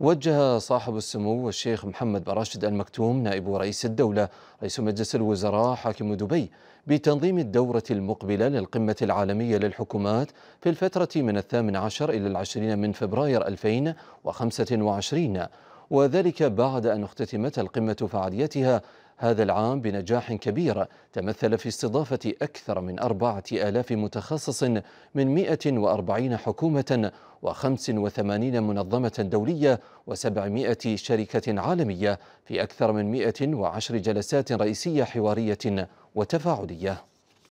وجه صاحب السمو الشيخ محمد بن راشد المكتوم نائب رئيس الدولة رئيس مجلس الوزراء حاكم دبي بتنظيم الدورة المقبلة للقمة العالمية للحكومات في الفترة من الثامن عشر إلى العشرين من فبراير 2025 وذلك بعد أن اختتمت القمة فعاليتها هذا العام بنجاح كبير تمثل في استضافة أكثر من أربعة آلاف متخصص من 140 حكومة و85 منظمة دولية و700 شركة عالمية في أكثر من 110 جلسات رئيسية حوارية وتفاعلية